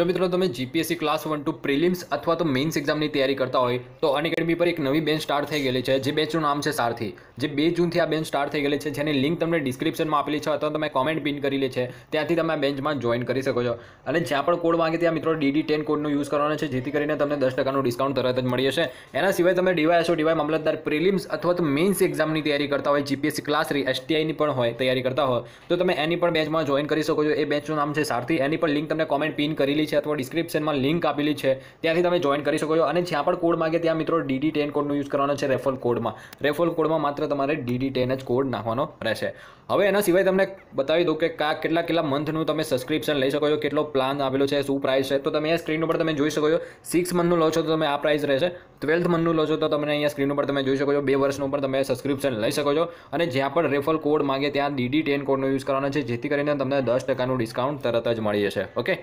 જો મિત્રો તમે GPSC class one two prelims અથવા તો મેન્સ એક્ઝામની તૈયારી કરતા હોય તો અન એકેડમી પર એક નવી બેન્ચ સ્ટાર્ટ થઈ ગયેલી છે જે બેચનું નામ છે સારથી જે બે જૂનથી આ બેન્ચ સ્ટાર્ટ થઈ ગયેલી છે જેની લિંક તમને ડિસ્ક્રિપ્શનમાં આપેલી છે અથવા તમે કોમેન્ટ પિન કરેલી છે ત્યાંથી તમે આ બેન્ચમાં જોઈન કરી શકો છો અને જ્યાં પણ કોડ માંગે ત્યાં મિત્રો ડીડી ટેન કોડનો યુઝ કરવાનો છે જેથી કરીને તમને દસ ટકાનું ડિસ્કાઉન્ટ તરત જ મળી જશે એના સિવાય તમે ડીવાયસો ડીવાય મામલતદાર પ્રિલિમ્સ અથવા તો મેન્સ એક્ઝામની તૈયારી કરતા હોય જીપીએસસી ક્લાસ થ્રી એસટીઆઈની પણ હોય તૈયારી કરતા હોય તો તમે એની પણ બેચમાં જોઈન કરી શકો છો એ બેચનું નામ છે સારથી એની પણ લિંક તમને કોમેન્ટ પિન કરેલી આપેલી છે અથવા ડિસ્ક્રિપ્શનમાં લિંક આપેલી છે ત્યાંથી તમે જોઈન કરી શકો છો અને જ્યાં પણ કોડ માગે ત્યાં મિત્રો ડીડી ટેન કોડનો યુઝ કરવાનો છે રેફરલ કોડમાં રેફલ કોડમાં માત્ર તમારે ડીડી ટેન જ કોડ નાખવાનો રહેશે હવે એના સિવાય તમને બતાવી દઉં કે કા કેટલા કેટલા મંથનું તમે સબસ્ક્રિપ્શન લઈ શકો છો કેટલો પ્લાન આપેલો છે શું પ્રાઇસ છે તો તમે આ સ્ક્રીન ઉપર તમે જોઈ શકો છો સિક્સ મંથનું લો છો તો તમે આ પ્રાઇસ રહેશે ટ્વેલ્થ મંથનું લો છો તો તમે અહીંયા સ્ક્રીન ઉપર તમે જોઈ શકો છો બે વર્ષનું પણ તમે સબસ્ક્રિપ્શન લઈ શકો છો અને જ્યાં પણ રેફરલ કોડ માગે ત્યાં ડીડી ટેન કોડનો યુઝ કરવાનો છે જેથી કરીને તમને દસ ટકાનું ડિસ્કાઉન્ટ તરત જ મળી જશે ઓકે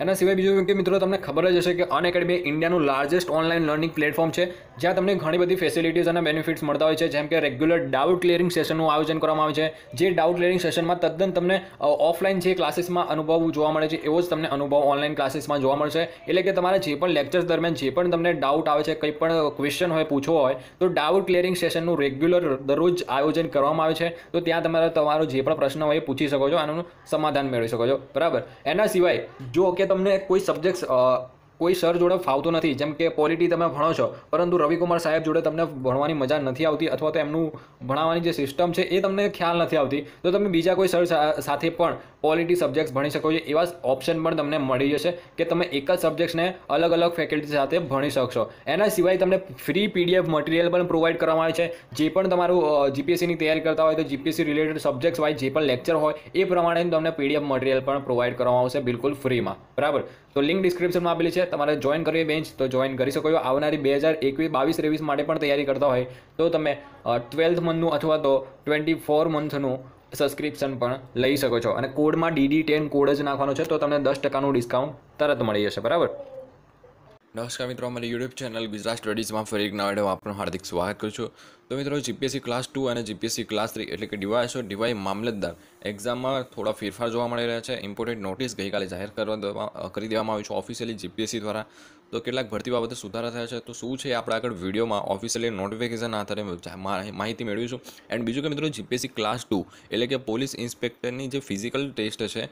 એના સિવાય બીજું કે મિત્રો તમને ખબર જ હશે કે અન એકેડમી ઇન્ડિયાનું લાર્જેસ્ટ ઓનલાઈન લર્નિંગ પ્લેટફોર્મ છે જ્યાં તમને ઘણી બધી ફેસિલિટીઝ અને બેનિફિટ્સ મળતા હોય છે જેમ કે રેગ્યુલર ડાઉટ ક્લિયરિંગ સેશનનું આયોજન કરવામાં આવે છે જે ડાઉટ ક્લિયરિંગ સેશનમાં તદ્દન તમને ઓફલાઈન જે ક્લાસીસમાં અનુભવ જોવા મળે છે એવો જ તમને અનુભવ ઓનલાઈન ક્લાસીસમાં જોવા મળશે એટલે કે તમારે જે પણ લેક્ચર્સ દરમિયાન જે પણ તમને ડાઉટ આવે છે કંઈ પણ ક્વેશ્ચન હોય પૂછવો હોય તો ડાઉટ ક્લિયરિંગ સેશનનું રેગ્યુલર દરરોજ આયોજન કરવામાં આવે છે તો ત્યાં તમારે તમારો જે પણ પ્રશ્ન હોય એ પૂછી શકો છો આનું સમાધાન મેળવી શકો છો બરાબર એના સિવાય જો કે કે તમને કોઈ સબ્જેક્ટ કોઈ સર જોડે ફાવતું નથી જેમ કે પોલિટી તમે ભણો છો પરંતુ રવિકુમાર સાહેબ જોડે તમને ભણવાની મજા નથી આવતી અથવા તો એમનું ભણાવવાની જે સિસ્ટમ છે એ તમને ખ્યાલ નથી આવતી તો તમે બીજા કોઈ સર સાથે પણ પોલિટી સબ્જેક્ટ્સ ભણી શકો છો એવા ઓપ્શન પણ તમને મળી જશે કે તમે એક જ સબ્જેક્ટ્સને અલગ અલગ ફેકલ્ટી સાથે ભણી શકશો એના સિવાય તમને ફ્રી પીડીએફ મટીરિયલ પણ પ્રોવાઈડ કરવામાં આવે છે જે પણ તમારું જીપીએસસીની તૈયારી કરતા હોય તો જીપીએસસી રિલેટેડ સબ્જેક્ટ્સ વાઇઝ જે પણ લેક્ચર હોય એ પ્રમાણે તમને પીડીએફ મટીરિયલ પણ પ્રોવાઈડ કરવામાં આવશે બિલકુલ ફ્રીમાં બરાબર તો લિંક ડિસ્ક્રિપ્શનમાં આપેલી છે તમારે જોઈન કરવી બેન્ચ તો જોઈન કરી શકો છો આવનારી બે હજાર એકવીસ બાવીસ ત્રેવીસ માટે પણ તૈયારી કરતા હોય તો તમે ટ્વેલ્થ મંથનું અથવા તો ટ્વેન્ટી ફોર મંથનું સબસ્ક્રિપ્શન પણ લઈ શકો છો અને કોડમાં ડીડી ટેન કોડ જ નાખવાનો છે તો તમને દસ ટકાનું ડિસ્કાઉન્ટ તરત મળી જશે બરાબર નમસ્કાર મિત્રો મારી યુટ્યુબ ચેનલ ગુજરાત સ્ટડીઝમાં ફરી એક નવા આપનું હાર્દિક સ્વાગત કરું છું તો મિત્રો જીપીએસસી ક્લાસ ટુ અને જીપીએસસી ક્લાસ થ્રી એટલે કે ડીવાયસો ડીવાય મામલતદાર એક્ઝામમાં થોડા ફેરફાર જોવા મળી રહ્યા છે ઇમ્પોર્ટન્ટ નોટિસ ગઈકાલે જાહેર કરવા કરી દેવામાં આવી છે ઓફિશિયલી જીપીએસસી દ્વારા તો કેટલાક ભરતી બાબતે સુધારા થયા છે તો શું છે આપણે આગળ વિડીયોમાં ઓફિશિયલી નોટિફિકેશન આધારે માહિતી મેળવીશું એન્ડ બીજું કે મિત્રો જીપીએસસી ક્લાસ ટુ એટલે કે પોલીસ ઇન્સ્પેક્ટરની જે ફિઝિકલ ટેસ્ટ છે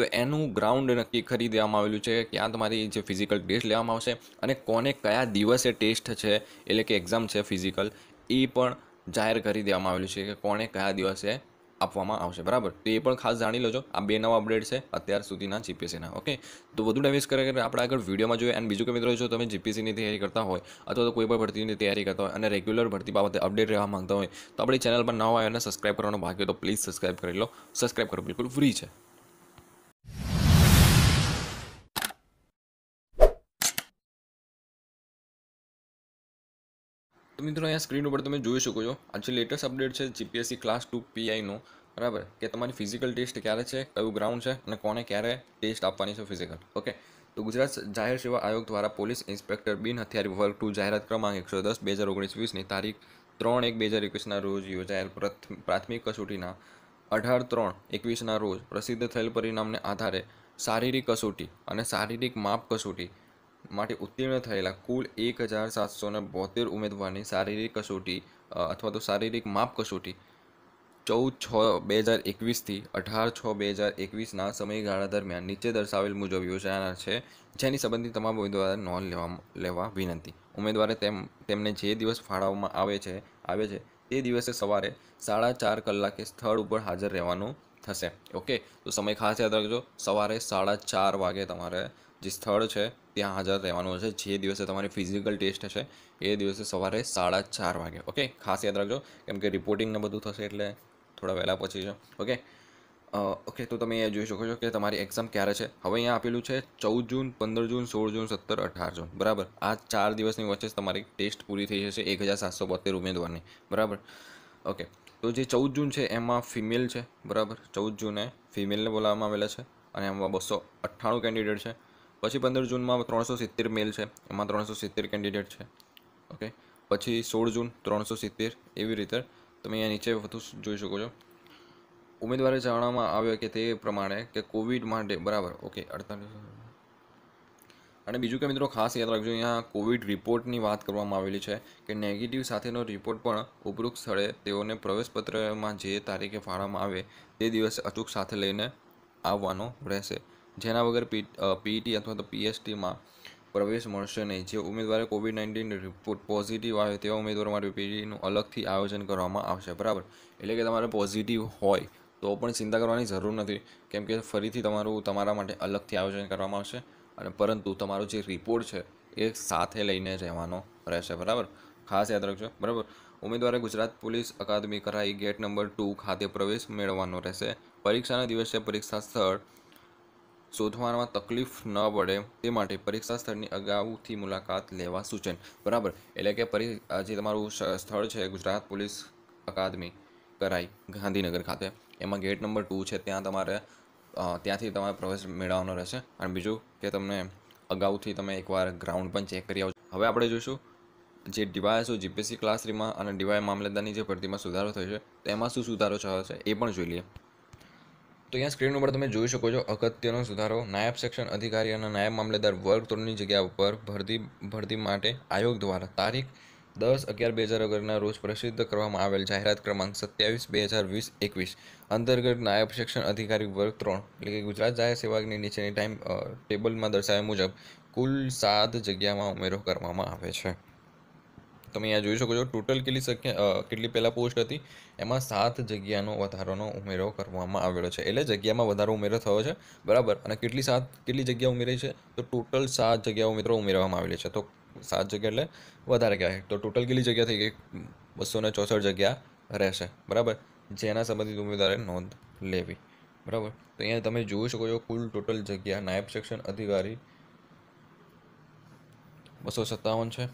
તો એનું ગ્રાઉન્ડ નક્કી કરી દેવામાં આવેલું છે ક્યાં તમારી જે ફિઝિકલ ટેસ્ટ લેવામાં આવશે અને કોને કયા દિવસે ટેસ્ટ છે એટલે કે એક્ઝામ છે ફિઝિકલ એ પણ જાહેર કરી દેવામાં આવેલું છે કે કોણે કયા દિવસે આપવામાં આવશે બરાબર તો એ પણ ખાસ જાણી લેજો આ બે નવા અપડેટ છે અત્યાર સુધીના જીપીએસસીના ઓકે તો વધુ ડાઇવેસ કરે આપણે આગળ વિડીયોમાં જોઈએ એન્ડ બીજું કે મિત્રો જો તમે જીપીએસસીની તૈયારી કરતા હોય અથવા તો કોઈ પણ ભરતીની તૈયારી કરતા હોય અને રેગ્યુલર ભરતી બાબતે અપડેટ રહેવા માંગતા હોય તો આપણી ચેનલ પર ન હોય અને સબસ્ક્રાઇબ કરવાનું બાકી તો પ્લીઝ સબસ્ક્રાઇબ કરી લો સબસ્ક્રાઇબ કરો બિલકુલ ફ્રી છે તો મિત્રો અહીંયા સ્ક્રીન ઉપર તમે જોઈ શકો છો આ જે લેટેસ્ટ અપડેટ છે જીપીએસસી ક્લાસ ટુ પીઆઈનો બરાબર કે તમારી ફિઝિકલ ટેસ્ટ ક્યારે છે કયું ગ્રાઉન્ડ છે અને કોને ક્યારે ટેસ્ટ આપવાની છે ફિઝિકલ ઓકે તો ગુજરાત જાહેર સેવા આયોગ દ્વારા પોલીસ ઇન્સ્પેક્ટર બિન હથિયારી વર્ગ ટુ જાહેરાત ક્રમાંક એકસો દસ બે હજાર ઓગણીસ વીસની તારીખ ત્રણ એક બે હજાર એકવીસના રોજ યોજાયેલ પ્રાથમિક કસોટીના અઢાર ત્રણ એકવીસના રોજ પ્રસિદ્ધ થયેલ પરિણામને આધારે શારીરિક કસોટી અને શારીરિક માપ કસોટી માટે ઉત્તીર્ણ થયેલા કુલ એક હજાર સાતસોને બોતેર ઉમેદવારની શારીરિક કસોટી અથવા તો શારીરિક માપ કસોટી ચૌદ છ બે હજાર એકવીસથી અઢાર છ બે હજાર એકવીસના સમયગાળા દરમિયાન નીચે દર્શાવેલ મુજબ યોજાના છે જેની સંબંધિત તમામ ઉમેદવારે નોંધ લેવા લેવા વિનંતી ઉમેદવારે તેમ તેમને જે દિવસ ફાળવવામાં આવે છે આવે છે તે દિવસે સવારે સાડા ચાર કલાકે સ્થળ ઉપર હાજર રહેવાનું થશે ઓકે તો સમય ખાસ યાદ રાખજો સવારે 4:30 વાગે તમારે જે સ્થળ છે ત્યાં હાજર રહેવાનું છે જે દિવસે તમારી ફિઝિકલ ટેસ્ટ છે એ દિવસે સવારે 4:30 વાગે ઓકે ખાસ યાદ રાખજો કેમ કે રિપોર્ટિંગ ન બધું થશે એટલે થોડા વહેલા પોછી જો ઓકે ઓકે તો તમે અહીં જોઈ શકો છો કે તમારી exam ક્યારે છે હવે અહીં આપેલું છે 14 જૂન 15 જૂન 16 જૂન 17 18 જૂન બરાબર આ 4 દિવસની વચ્ચે તમારી ટેસ્ટ પૂરી થઈ જશે 1772 રૂમમાં દોની બરાબર ઓકે તો જે ચૌદ જૂન છે એમાં ફિમેલ છે બરાબર ચૌદ જૂને ફિમેલને બોલાવવામાં આવેલા છે અને એમાં બસો અઠ્ઠાણું કેન્ડિડેટ છે પછી પંદર જૂનમાં ત્રણસો સિત્તેર મેલ છે એમાં ત્રણસો સિત્તેર કેન્ડિડેટ છે ઓકે પછી સોળ જૂન ત્રણસો સિત્તેર એવી રીતે તમે અહીંયા નીચે વધુ જોઈ શકો છો ઉમેદવારે જાણવામાં આવ્યો કે તે પ્રમાણે કે કોવિડ માટે બરાબર ઓકે અડતાલીસ અને બીજું કે મિત્રો ખાસ યાદ રાખજો અહીંયા કોવિડ રિપોર્ટની વાત કરવામાં આવેલી છે કે નેગેટિવ સાથેનો રિપોર્ટ પણ ઉપરોક્ત સ્થળે તેઓને પ્રવેશપત્રમાં જે તારીખે ફાળવામાં આવે તે દિવસે અચૂક સાથે લઈને આવવાનો રહેશે જેના વગર પી પીઈટી e અથવા તો પીએસટીમાં પ્રવેશ મળશે નહીં જે ઉમેદવારે કોવિડ નાઇન્ટીન રિપોર્ટ પોઝિટિવ આવે તેવા ઉમેદવારો માટે પીટીનું e અલગથી આયોજન કરવામાં આવશે બરાબર એટલે કે તમારે પોઝિટિવ હોય તો પણ ચિંતા કરવાની જરૂર નથી કેમ કે ફરીથી તમારું તમારા માટે અલગથી આયોજન કરવામાં આવશે અને પરંતુ તમારો જે રિપોર્ટ છે એ સાથે લઈને જવાનો રહેશે બરાબર ખાસ યાદ રાખજો બરાબર ઉમેદવારે ગુજરાત પોલીસ અકાદમી કરાઈ ગેટ નંબર ટુ ખાતે પ્રવેશ મેળવવાનો રહેશે પરીક્ષાના દિવસે પરીક્ષા સ્થળ શોધવામાં તકલીફ ન પડે તે માટે પરીક્ષા સ્થળની અગાઉથી મુલાકાત લેવા સૂચન બરાબર એટલે કે પરી જે તમારું સ્થળ છે ગુજરાત પોલીસ અકાદમી કરાઈ ગાંધીનગર ખાતે એમાં ગેટ નંબર ટુ છે ત્યાં તમારે ત્યાંથી તમારે પ્રવેશ મેળવવાનો રહેશે અને બીજું કે તમને અગાઉથી તમે એકવાર ગ્રાઉન્ડ પણ ચેક કરી આવજો હવે આપણે જોઈશું જે ડીવાય ડીવાયસો જીપીએસસી ક્લાસ થ્રીમાં અને ડીવાય મામલતદારની જે ભરતીમાં સુધારો થયો છે તેમાં શું સુધારો થયો છે એ પણ જોઈ લઈએ તો અહીંયા સ્ક્રીન ઉપર તમે જોઈ શકો છો અગત્યનો સુધારો નાયબ સેક્શન અધિકારી અને નાયબ મામલતદાર વર્ગ ત્રણની જગ્યા ઉપર ભરતી ભરતી માટે આયોગ દ્વારા તારીખ દસ અગિયાર બે હજાર અગરના રોજ પ્રસિદ્ધ કરવામાં આવેલ જાહેરાત ક્રમાંક સત્યાવીસ બે હજાર વીસ એકવીસ અંતર્ગત નાયબ શિક્ષણ અધિકારી વર્ગ ત્રણ એટલે કે ગુજરાત જાહેર સેવાની નીચેની ટાઈમ ટેબલમાં દર્શાવ્યા મુજબ કુલ સાત જગ્યામાં ઉમેરો કરવામાં આવે છે તમે અહીંયા જોઈ શકો છો ટોટલ કેટલી સંખ્યા કેટલી પહેલાં પોસ્ટ હતી એમાં સાત જગ્યાનો વધારોનો ઉમેરો કરવામાં આવેલો છે એટલે જગ્યામાં વધારો ઉમેરો થયો છે બરાબર અને કેટલી સાત કેટલી જગ્યા ઉમેરી છે તો ટોટલ સાત જગ્યાઓ મિત્રો ઉમેરવામાં આવેલી છે તો સાત જગ્યા એટલે વધારે કહેવાય તો ટોટલ કેટલી જગ્યા થઈ ગઈ બસો ને ચોસઠ જગ્યા રહેશે બરાબર જેના સંબંધિત ઉમેદવારે નોંધ લેવી બરાબર તો અહીંયા તમે જોઈ શકો છો કુલ ટોટલ જગ્યા નાયબ સેક્શન અધિકારી બસો સત્તાવન છે